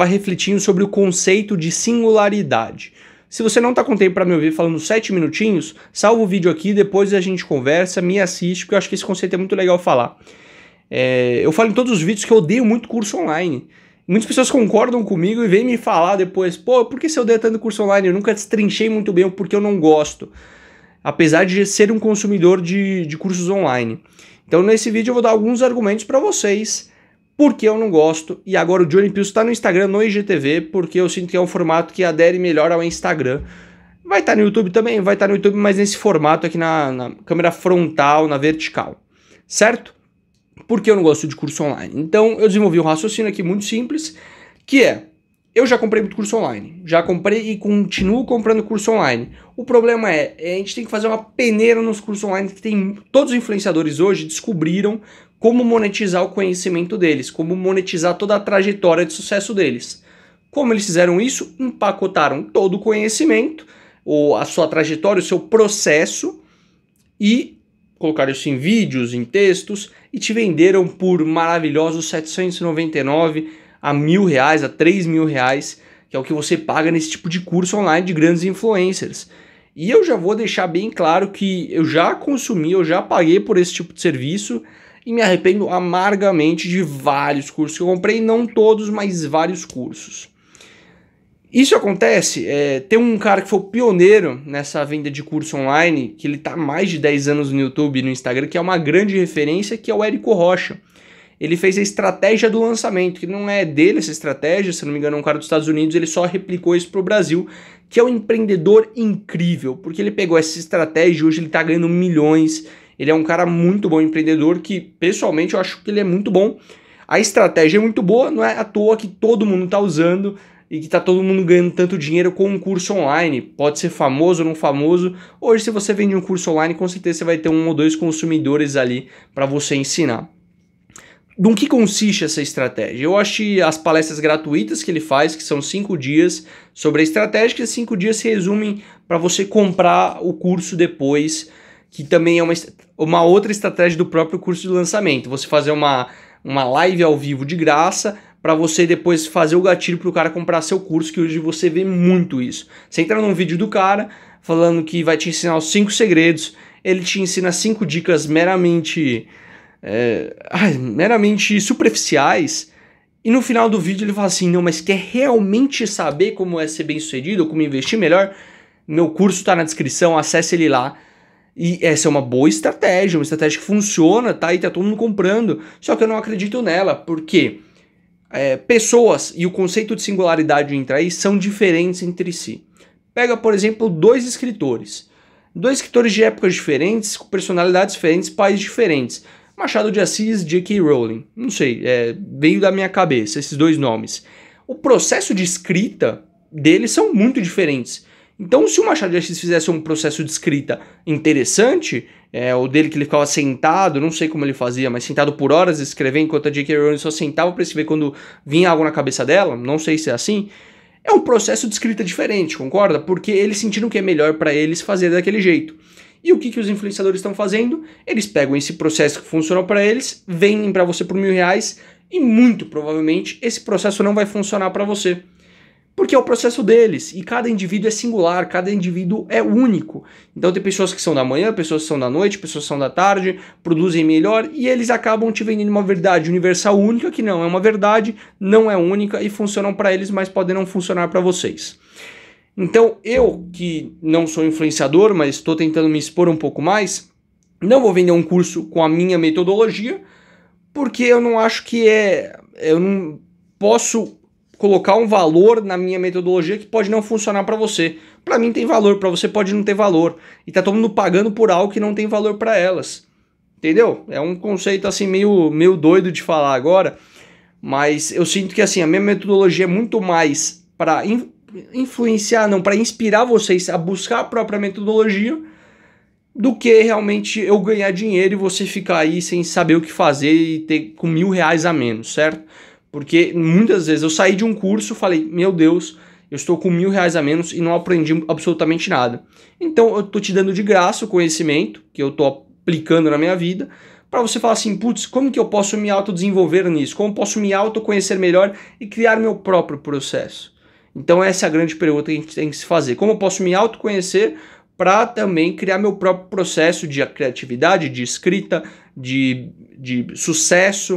vai tá refletindo sobre o conceito de singularidade. Se você não está com tempo para me ouvir falando sete minutinhos, salva o vídeo aqui, depois a gente conversa, me assiste, porque eu acho que esse conceito é muito legal falar. É, eu falo em todos os vídeos que eu odeio muito curso online. Muitas pessoas concordam comigo e vêm me falar depois, pô, por que você odeia tanto curso online? Eu nunca destrinchei muito bem o porquê eu não gosto. Apesar de ser um consumidor de, de cursos online. Então, nesse vídeo, eu vou dar alguns argumentos para vocês porque eu não gosto. E agora o Johnny Pius está no Instagram, no IGTV, porque eu sinto que é um formato que adere melhor ao Instagram. Vai estar tá no YouTube também, vai estar tá no YouTube, mas nesse formato aqui na, na câmera frontal, na vertical, certo? Porque eu não gosto de curso online. Então eu desenvolvi um raciocínio aqui muito simples, que é eu já comprei muito curso online. Já comprei e continuo comprando curso online. O problema é, é, a gente tem que fazer uma peneira nos cursos online que tem todos os influenciadores hoje descobriram como monetizar o conhecimento deles, como monetizar toda a trajetória de sucesso deles. Como eles fizeram isso? Empacotaram todo o conhecimento, ou a sua trajetória, o seu processo e colocaram isso em vídeos, em textos e te venderam por maravilhosos 799 a mil reais, a três mil reais, que é o que você paga nesse tipo de curso online de grandes influencers. E eu já vou deixar bem claro que eu já consumi, eu já paguei por esse tipo de serviço e me arrependo amargamente de vários cursos que eu comprei, não todos, mas vários cursos. Isso acontece, é, tem um cara que foi pioneiro nessa venda de curso online, que ele está há mais de 10 anos no YouTube e no Instagram, que é uma grande referência, que é o Érico Rocha ele fez a estratégia do lançamento, que não é dele essa estratégia, se não me engano, é um cara dos Estados Unidos, ele só replicou isso para o Brasil, que é um empreendedor incrível, porque ele pegou essa estratégia e hoje ele está ganhando milhões. Ele é um cara muito bom empreendedor, que pessoalmente eu acho que ele é muito bom. A estratégia é muito boa, não é à toa que todo mundo está usando e que está todo mundo ganhando tanto dinheiro com um curso online. Pode ser famoso ou não famoso. Hoje, se você vende um curso online, com certeza você vai ter um ou dois consumidores ali para você ensinar do que consiste essa estratégia? Eu achei as palestras gratuitas que ele faz, que são cinco dias, sobre a estratégia, que cinco dias se resumem para você comprar o curso depois, que também é uma, uma outra estratégia do próprio curso de lançamento. Você fazer uma, uma live ao vivo de graça para você depois fazer o gatilho para o cara comprar seu curso, que hoje você vê muito isso. Você entra num vídeo do cara falando que vai te ensinar os cinco segredos, ele te ensina cinco dicas meramente é, meramente superficiais. E no final do vídeo ele fala assim: não, mas quer realmente saber como é ser bem sucedido como investir melhor? Meu curso está na descrição, acesse ele lá. E essa é uma boa estratégia, uma estratégia que funciona, tá? E tá todo mundo comprando. Só que eu não acredito nela, porque é, pessoas e o conceito de singularidade entre aí são diferentes entre si. Pega, por exemplo, dois escritores. Dois escritores de épocas diferentes, com personalidades diferentes, pais diferentes. Machado de Assis, J.K. Rowling. Não sei, é, veio da minha cabeça esses dois nomes. O processo de escrita deles são muito diferentes. Então, se o Machado de Assis fizesse um processo de escrita interessante, é, o dele que ele ficava sentado, não sei como ele fazia, mas sentado por horas escrevendo, enquanto a J.K. Rowling só sentava para escrever quando vinha algo na cabeça dela, não sei se é assim, é um processo de escrita diferente, concorda? Porque eles sentiram que é melhor para eles fazer daquele jeito. E o que, que os influenciadores estão fazendo? Eles pegam esse processo que funcionou para eles, vendem para você por mil reais e muito provavelmente esse processo não vai funcionar para você. Porque é o processo deles e cada indivíduo é singular, cada indivíduo é único. Então tem pessoas que são da manhã, pessoas que são da noite, pessoas que são da tarde, produzem melhor e eles acabam te vendendo uma verdade universal única que não é uma verdade, não é única e funcionam para eles, mas podem não funcionar para vocês. Então, eu que não sou influenciador, mas estou tentando me expor um pouco mais, não vou vender um curso com a minha metodologia, porque eu não acho que é. Eu não posso colocar um valor na minha metodologia que pode não funcionar para você. Para mim tem valor, para você pode não ter valor. E tá todo mundo pagando por algo que não tem valor para elas. Entendeu? É um conceito assim meio, meio doido de falar agora, mas eu sinto que assim, a minha metodologia é muito mais para influenciar, não, para inspirar vocês a buscar a própria metodologia do que realmente eu ganhar dinheiro e você ficar aí sem saber o que fazer e ter com mil reais a menos, certo? Porque muitas vezes eu saí de um curso, falei, meu Deus, eu estou com mil reais a menos e não aprendi absolutamente nada. Então eu estou te dando de graça o conhecimento que eu estou aplicando na minha vida, para você falar assim, putz, como que eu posso me autodesenvolver nisso? Como posso me autoconhecer melhor e criar meu próprio processo? Então essa é a grande pergunta que a gente tem que se fazer. Como eu posso me autoconhecer para também criar meu próprio processo de criatividade, de escrita, de, de sucesso?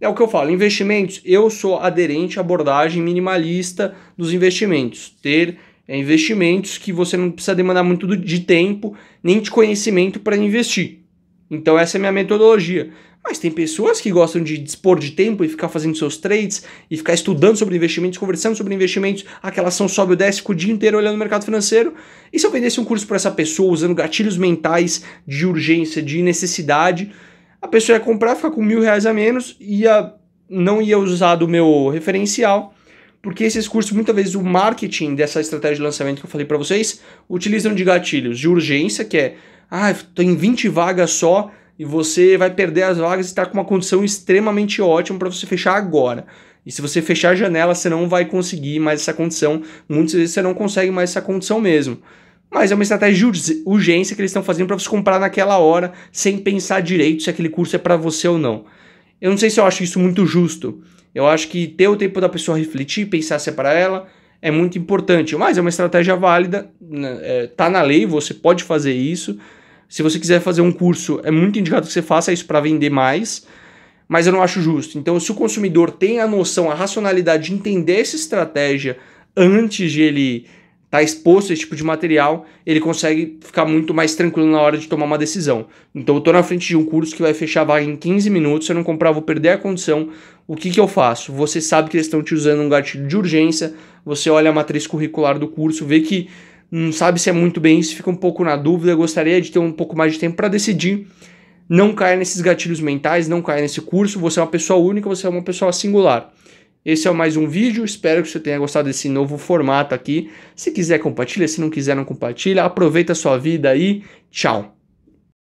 É o que eu falo, investimentos. Eu sou aderente à abordagem minimalista dos investimentos. Ter é, investimentos que você não precisa demandar muito de tempo nem de conhecimento para investir. Então essa é a minha metodologia. Mas tem pessoas que gostam de dispor de tempo e ficar fazendo seus trades e ficar estudando sobre investimentos, conversando sobre investimentos. Aquela ação sobe ou desce, o dia inteiro olhando o mercado financeiro. E se eu vendesse um curso para essa pessoa usando gatilhos mentais de urgência, de necessidade, a pessoa ia comprar, ficar com mil reais a menos, ia, não ia usar do meu referencial. Porque esses cursos, muitas vezes, o marketing dessa estratégia de lançamento que eu falei para vocês, utilizam de gatilhos de urgência, que é, ah, tem 20 vagas só, e você vai perder as vagas e está com uma condição extremamente ótima para você fechar agora. E se você fechar a janela, você não vai conseguir mais essa condição. Muitas vezes você não consegue mais essa condição mesmo. Mas é uma estratégia de urgência que eles estão fazendo para você comprar naquela hora, sem pensar direito se aquele curso é para você ou não. Eu não sei se eu acho isso muito justo. Eu acho que ter o tempo da pessoa refletir, pensar se é para ela, é muito importante. Mas é uma estratégia válida, né, é, tá na lei, você pode fazer isso. Se você quiser fazer um curso, é muito indicado que você faça isso para vender mais, mas eu não acho justo. Então, se o consumidor tem a noção, a racionalidade de entender essa estratégia antes de ele estar tá exposto a esse tipo de material, ele consegue ficar muito mais tranquilo na hora de tomar uma decisão. Então, eu estou na frente de um curso que vai fechar a vaga em 15 minutos, se eu não comprar, vou perder a condição. O que, que eu faço? Você sabe que eles estão te usando um gatilho de urgência, você olha a matriz curricular do curso, vê que não sabe se é muito bem isso, fica um pouco na dúvida, gostaria de ter um pouco mais de tempo para decidir. Não caia nesses gatilhos mentais, não caia nesse curso, você é uma pessoa única, você é uma pessoa singular. Esse é mais um vídeo, espero que você tenha gostado desse novo formato aqui. Se quiser, compartilha, se não quiser, não compartilha. Aproveita a sua vida aí. tchau!